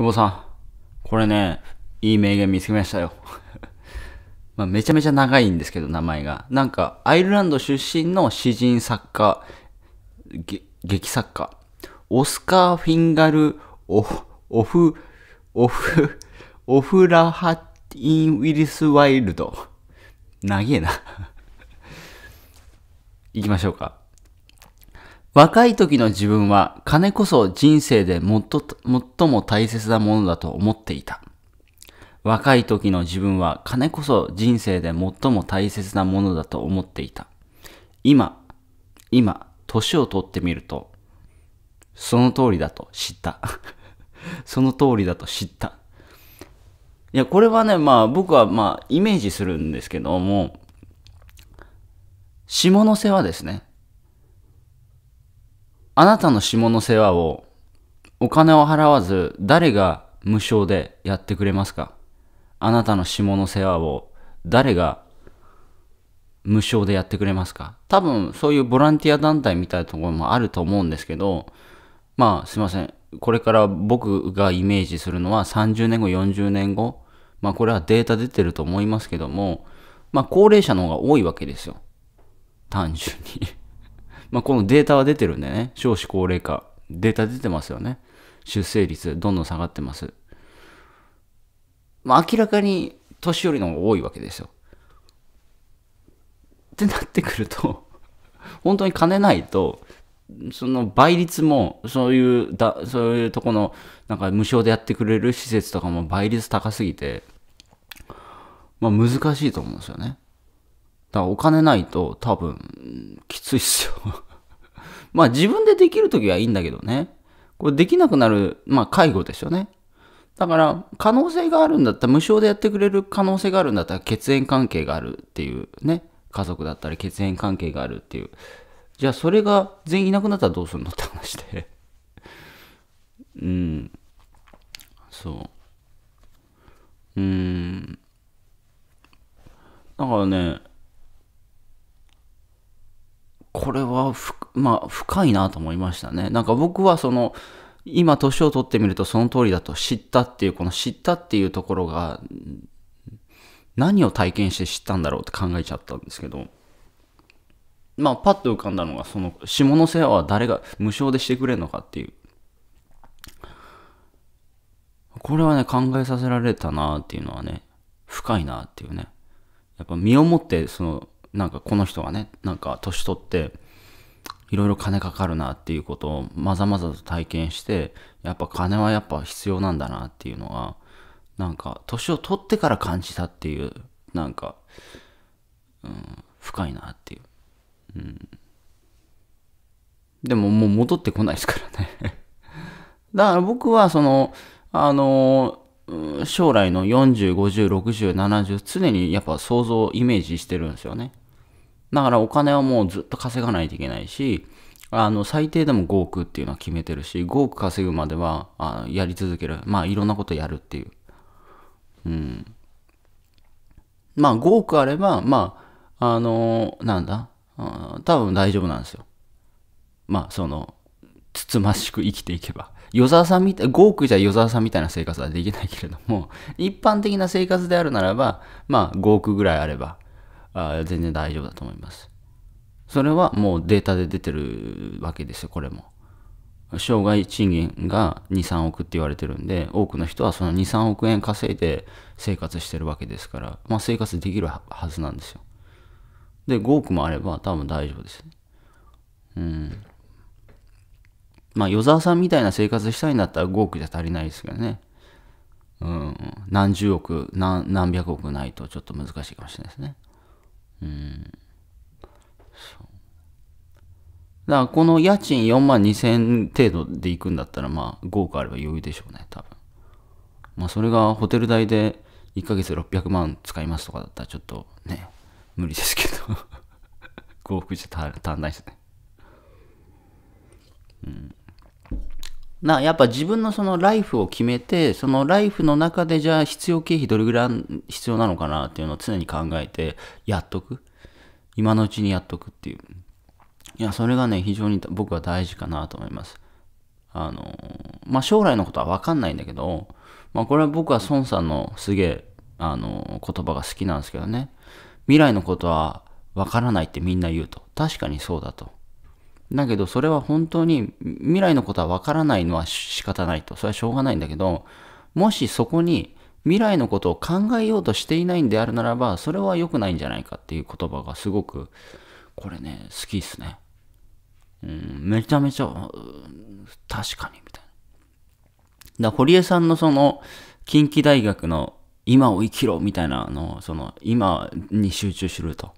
久保さん、これね、いい名言見つけましたよ。まあ、めちゃめちゃ長いんですけど、名前が。なんか、アイルランド出身の詩人作家、劇作家、オスカー・フィンガル・オフ、オフ、オフ、オフラハティン・ウィリス・ワイルド。長えな 行きましょうか。若い時の自分は金こそ人生で最も大切なものだと思っていた。若い時の自分は金こそ人生で最も大切なものだと思っていた。今、今、年をとってみると、その通りだと知った。その通りだと知った。いや、これはね、まあ僕はまあイメージするんですけども、下の世はですね、あなたの下の世話をお金を払わず誰が無償でやってくれますかあなたの下の世話を誰が無償でやってくれますか多分そういうボランティア団体みたいなところもあると思うんですけどまあすいませんこれから僕がイメージするのは30年後40年後まあこれはデータ出てると思いますけどもまあ高齢者の方が多いわけですよ単純にまあ、このデータは出てるんでね、少子高齢化、データ出てますよね。出生率、どんどん下がってます。まあ、明らかに年寄りの方が多いわけですよ。ってなってくると、本当に金ないと、その倍率も、そういう、だ、そういうとこの、なんか無償でやってくれる施設とかも倍率高すぎて、まあ難しいと思うんですよね。だからお金ないと多分、きついっすよ まあ自分でできるときはいいんだけどね。これできなくなる、まあ介護ですよね。だから可能性があるんだったら、無償でやってくれる可能性があるんだったら血縁関係があるっていうね。家族だったら血縁関係があるっていう。じゃあそれが全員いなくなったらどうするのって話で うん。そう。うん。だからね、これはまあ、深いなと思いましたね。なんか僕はその、今年を取ってみるとその通りだと知ったっていう、この知ったっていうところが、何を体験して知ったんだろうって考えちゃったんですけど、まあ、パッと浮かんだのが、その、下の世話は誰が無償でしてくれるのかっていう。これはね、考えさせられたなっていうのはね、深いなっていうね。やっぱ身をもって、その、なんかこの人がね、なんか年取って、いろいろ金かかるなっていうことをまざまざと体験して、やっぱ金はやっぱ必要なんだなっていうのは、なんか年を取ってから感じたっていう、なんか、うん、深いなっていう。うん。でももう戻ってこないですからね だから僕はその、あの、将来の40、50、60、70常にやっぱ想像、イメージしてるんですよね。だからお金はもうずっと稼がないといけないし、あの、最低でも5億っていうのは決めてるし、5億稼ぐまでは、あやり続ける。まあ、いろんなことやるっていう。うん。まあ、5億あれば、まあ、あのー、なんだ、多分大丈夫なんですよ。まあ、その、つつましく生きていけば。与沢さんみたい、5億じゃ与沢さんみたいな生活はできないけれども、一般的な生活であるならば、まあ、5億ぐらいあれば、あ全然大丈夫だと思います。それはもうデータで出てるわけですよ、これも。生涯賃金が2、3億って言われてるんで、多くの人はその2、3億円稼いで生活してるわけですから、まあ生活できるはずなんですよ。で、5億もあれば多分大丈夫ですうん。まあ、与沢さんみたいな生活したいんだったら5億じゃ足りないですけどね。うん。何十億、何、何百億ないとちょっと難しいかもしれないですね。うん。そう。だからこの家賃4万2千程度で行くんだったら、まあ豪華あれば余裕でしょうね、多分。まあそれがホテル代で1ヶ月600万使いますとかだったらちょっとね、無理ですけど 幸福じゃ足んないですね。うん。なやっぱ自分のそのライフを決めてそのライフの中でじゃあ必要経費どれぐらい必要なのかなっていうのを常に考えてやっとく今のうちにやっとくっていういやそれがね非常に僕は大事かなと思いますあのまあ将来のことはわかんないんだけど、まあ、これは僕は孫さんのすげえあの言葉が好きなんですけどね未来のことはわからないってみんな言うと確かにそうだとだけどそれは本当に未来のことはわからないのは仕方ないと。それはしょうがないんだけど、もしそこに未来のことを考えようとしていないんであるならば、それは良くないんじゃないかっていう言葉がすごく、これね、好きっすね。うん、めちゃめちゃ、確かに、みたいな。だ堀江さんのその、近畿大学の今を生きろみたいなの、その、今に集中しろと。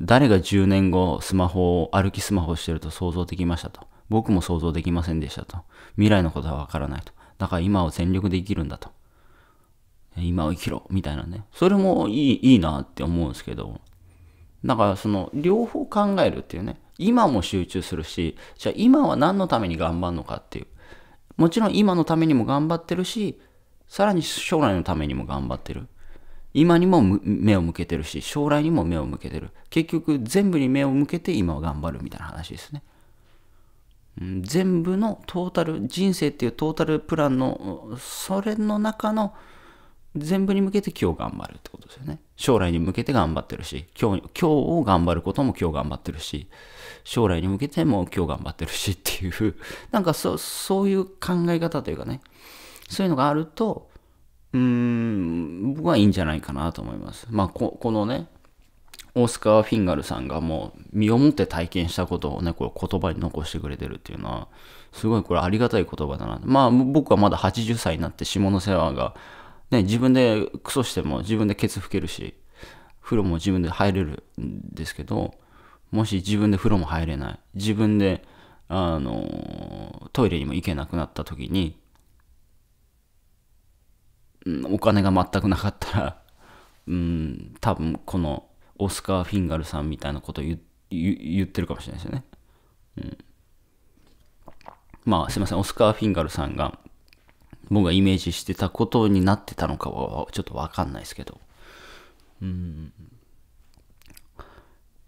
誰が10年後スマホを歩きスマホをしてると想像できましたと。僕も想像できませんでしたと。未来のことはわからないと。だから今を全力で生きるんだと。今を生きろみたいなね。それもいい、いいなって思うんですけど。だからその両方考えるっていうね。今も集中するし、じゃあ今は何のために頑張るのかっていう。もちろん今のためにも頑張ってるし、さらに将来のためにも頑張ってる。今にも目を向けてるし、将来にも目を向けてる。結局、全部に目を向けて今を頑張るみたいな話ですね。ん、全部のトータル、人生っていうトータルプランの、それの中の全部に向けて今日頑張るってことですよね。将来に向けて頑張ってるし、今日、今日を頑張ることも今日頑張ってるし、将来に向けても今日頑張ってるしっていう、なんかそそういう考え方というかね、そういうのがあると、うーん、僕はいいんじゃないかなと思います。まあ、このね、オスカー・フィンガルさんがもう身をもって体験したことをね、これ言葉に残してくれてるっていうのは、すごいこれありがたい言葉だな。まあ僕はまだ80歳になって下の世話が、ね、自分でクソしても自分でケツ拭けるし、風呂も自分で入れるんですけど、もし自分で風呂も入れない、自分で、あの、トイレにも行けなくなった時に、うん、お金が全くなかったら、うん、多分このオスカー・フィンガルさんみたいなこと言言ってるかもしれないですよね。うん、まあすいません、オスカー・フィンガルさんが僕がイメージしてたことになってたのかはちょっとわかんないですけど。うん、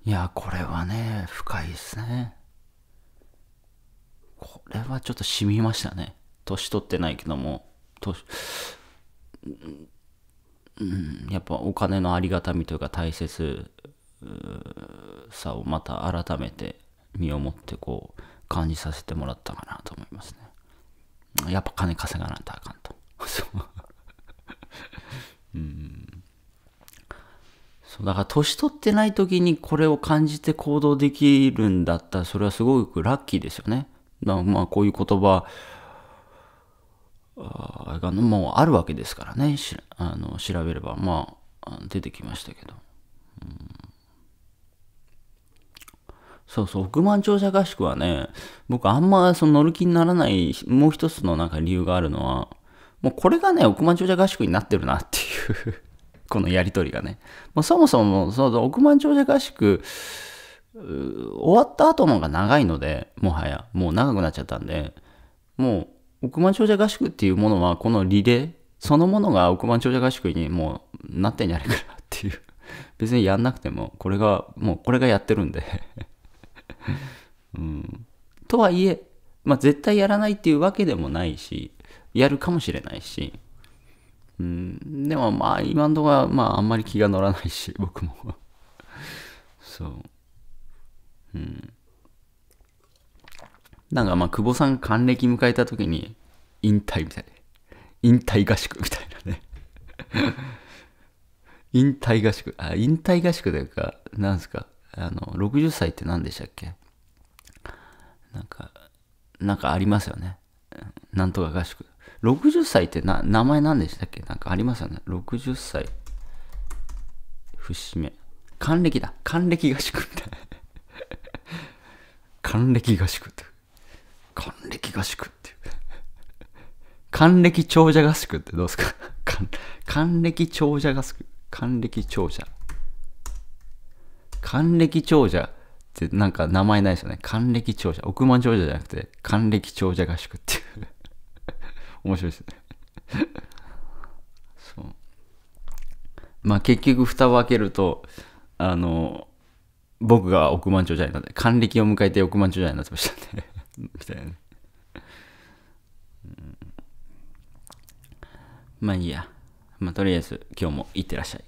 いや、これはね、深いですね。これはちょっと染みましたね。年取ってないけども、年、うん、やっぱお金のありがたみというか大切さをまた改めて身をもってこう感じさせてもらったかなと思いますね。やっぱ金稼がないとあかんと。うん、そうだから年取ってない時にこれを感じて行動できるんだったらそれはすごくラッキーですよね。まあこういう言葉あがもうあるわけですからねしあの調べればまあ出てきましたけど、うん、そうそう億万長者合宿はね僕あんまその乗る気にならないもう一つのなんか理由があるのはもうこれがね億万長者合宿になってるなっていう このやり取りがねもうそもそもそうそう億万長者合宿終わった後のが長いのでもはやもう長くなっちゃったんでもう億万長者合宿っていうものは、このリレーそのものが億万長者合宿にもうなってんじゃないかなっていう。別にやんなくても、これが、もうこれがやってるんで うん。とはいえ、まあ、絶対やらないっていうわけでもないし、やるかもしれないし、うん、でもまあ今んとこはまああんまり気が乗らないし、僕も そう。うん。なんかまあ、久保さん還暦迎えた時に、引退みたいな。引退合宿みたいなね 引退合宿、あ、引退合宿というか、なんですか、あの、60歳って何でしたっけなんか、なんかありますよね。なんとか合宿。60歳ってな、名前何でしたっけなんかありますよね。60歳。節目。還暦だ。還暦合宿みたいな。還暦合宿て。還暦合宿っていう還暦長者合宿ってどうですか還暦長者合宿還暦長者還暦長者ってなんか名前ないですよね還暦長者億万長者じゃなくて還暦長者合宿っていう面白いですねそうまあ結局蓋を開けるとあの僕が億万長者になって還暦を迎えて億万長者になってましたみたいな、うん、まあいいやまあとりあえず今日もいってらっしゃい